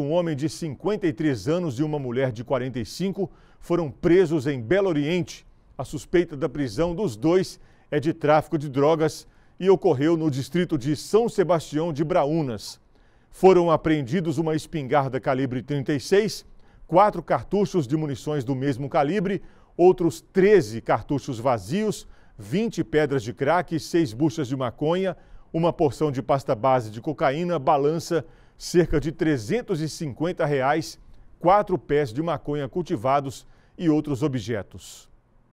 Um homem de 53 anos e uma mulher de 45 foram presos em Belo Oriente. A suspeita da prisão dos dois é de tráfico de drogas e ocorreu no distrito de São Sebastião de Braunas. Foram apreendidos uma espingarda calibre 36, quatro cartuchos de munições do mesmo calibre, outros 13 cartuchos vazios, 20 pedras de crack, seis buchas de maconha, uma porção de pasta base de cocaína, balança cerca de 350 reais, quatro pés de maconha cultivados e outros objetos.